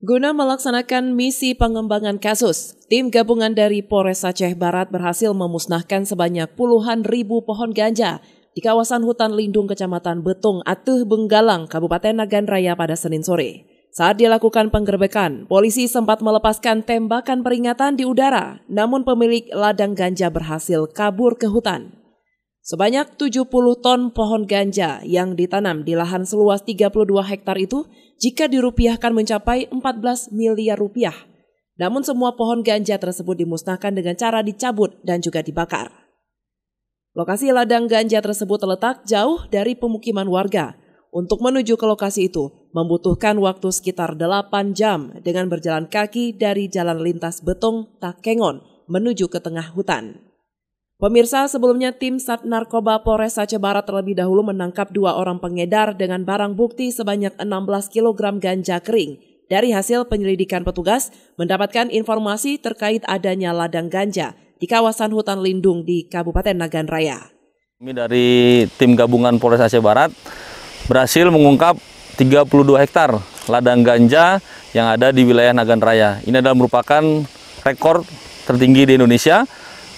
Guna melaksanakan misi pengembangan kasus, tim gabungan dari Polres Aceh Barat berhasil memusnahkan sebanyak puluhan ribu pohon ganja di kawasan hutan lindung Kecamatan Betung Atuh Benggalang, Kabupaten Nagan Raya pada Senin sore. Saat dilakukan penggerbekan, polisi sempat melepaskan tembakan peringatan di udara, namun pemilik ladang ganja berhasil kabur ke hutan. Sebanyak 70 ton pohon ganja yang ditanam di lahan seluas 32 hektar itu jika dirupiahkan mencapai 14 miliar rupiah. Namun semua pohon ganja tersebut dimusnahkan dengan cara dicabut dan juga dibakar. Lokasi ladang ganja tersebut terletak jauh dari pemukiman warga. Untuk menuju ke lokasi itu membutuhkan waktu sekitar 8 jam dengan berjalan kaki dari jalan lintas Betong Takengon menuju ke tengah hutan. Pemirsa, sebelumnya tim Sat Narkoba Polres Aceh Barat terlebih dahulu menangkap dua orang pengedar dengan barang bukti sebanyak 16 kg ganja kering. Dari hasil penyelidikan petugas, mendapatkan informasi terkait adanya ladang ganja di kawasan hutan lindung di Kabupaten Nagan Raya. Kami dari tim gabungan Polres Aceh Barat berhasil mengungkap 32 hektar ladang ganja yang ada di wilayah Nagan Raya. Ini adalah merupakan rekor tertinggi di Indonesia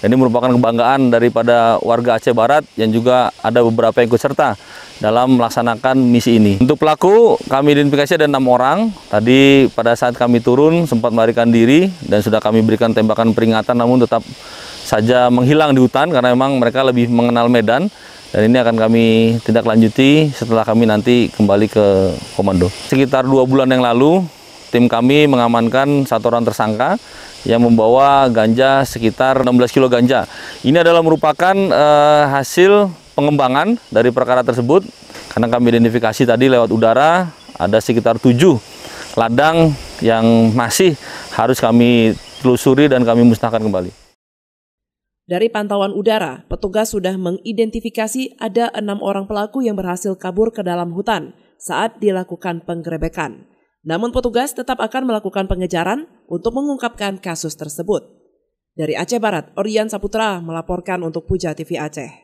ini merupakan kebanggaan daripada warga Aceh Barat yang juga ada beberapa yang ikut serta dalam melaksanakan misi ini. Untuk pelaku, kami identifikasi ada enam orang. Tadi pada saat kami turun sempat melarikan diri dan sudah kami berikan tembakan peringatan namun tetap saja menghilang di hutan karena memang mereka lebih mengenal medan dan ini akan kami tindak lanjuti setelah kami nanti kembali ke komando. Sekitar dua bulan yang lalu tim kami mengamankan satu orang tersangka yang membawa ganja sekitar 16 kilo ganja. Ini adalah merupakan uh, hasil pengembangan dari perkara tersebut karena kami identifikasi tadi lewat udara ada sekitar tujuh ladang yang masih harus kami telusuri dan kami musnahkan kembali. Dari pantauan udara, petugas sudah mengidentifikasi ada enam orang pelaku yang berhasil kabur ke dalam hutan saat dilakukan penggerebekan. Namun petugas tetap akan melakukan pengejaran untuk mengungkapkan kasus tersebut. Dari Aceh Barat, Orian Saputra melaporkan untuk Puja TV Aceh.